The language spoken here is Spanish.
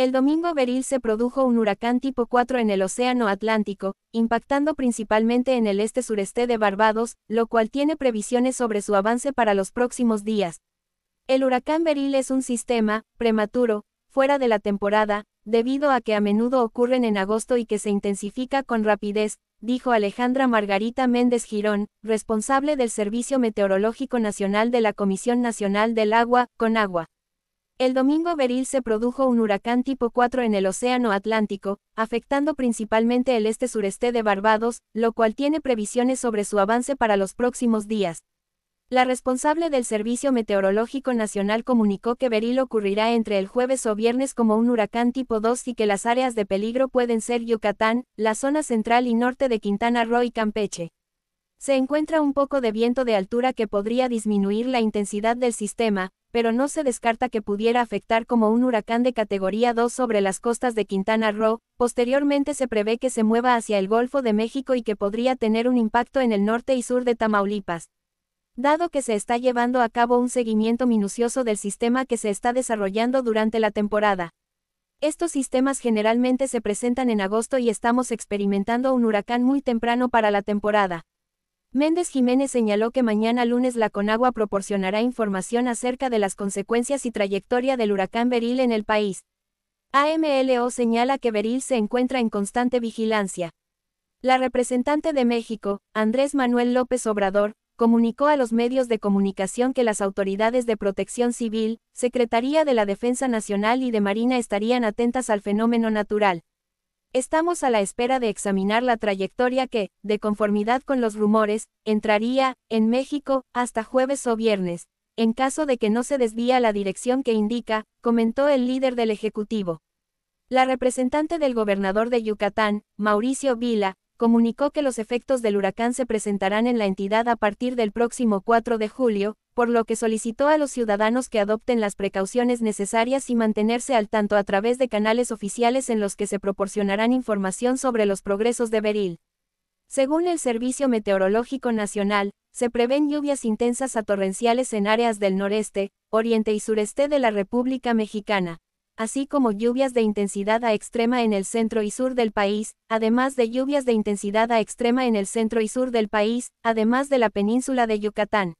El domingo Beril se produjo un huracán tipo 4 en el Océano Atlántico, impactando principalmente en el este-sureste de Barbados, lo cual tiene previsiones sobre su avance para los próximos días. El huracán Beril es un sistema, prematuro, fuera de la temporada, debido a que a menudo ocurren en agosto y que se intensifica con rapidez, dijo Alejandra Margarita Méndez Girón, responsable del Servicio Meteorológico Nacional de la Comisión Nacional del Agua, con Agua. El domingo Beril se produjo un huracán tipo 4 en el Océano Atlántico, afectando principalmente el este-sureste de Barbados, lo cual tiene previsiones sobre su avance para los próximos días. La responsable del Servicio Meteorológico Nacional comunicó que Beril ocurrirá entre el jueves o viernes como un huracán tipo 2 y que las áreas de peligro pueden ser Yucatán, la zona central y norte de Quintana Roo y Campeche. Se encuentra un poco de viento de altura que podría disminuir la intensidad del sistema, pero no se descarta que pudiera afectar como un huracán de categoría 2 sobre las costas de Quintana Roo, posteriormente se prevé que se mueva hacia el Golfo de México y que podría tener un impacto en el norte y sur de Tamaulipas. Dado que se está llevando a cabo un seguimiento minucioso del sistema que se está desarrollando durante la temporada. Estos sistemas generalmente se presentan en agosto y estamos experimentando un huracán muy temprano para la temporada. Méndez Jiménez señaló que mañana lunes la Conagua proporcionará información acerca de las consecuencias y trayectoria del huracán Beril en el país. AMLO señala que Beril se encuentra en constante vigilancia. La representante de México, Andrés Manuel López Obrador, comunicó a los medios de comunicación que las autoridades de protección civil, Secretaría de la Defensa Nacional y de Marina estarían atentas al fenómeno natural. Estamos a la espera de examinar la trayectoria que, de conformidad con los rumores, entraría, en México, hasta jueves o viernes, en caso de que no se desvía la dirección que indica, comentó el líder del Ejecutivo. La representante del gobernador de Yucatán, Mauricio Vila, comunicó que los efectos del huracán se presentarán en la entidad a partir del próximo 4 de julio, por lo que solicitó a los ciudadanos que adopten las precauciones necesarias y mantenerse al tanto a través de canales oficiales en los que se proporcionarán información sobre los progresos de Beril. Según el Servicio Meteorológico Nacional, se prevén lluvias intensas a torrenciales en áreas del noreste, oriente y sureste de la República Mexicana, así como lluvias de intensidad a extrema en el centro y sur del país, además de lluvias de intensidad a extrema en el centro y sur del país, además de la península de Yucatán.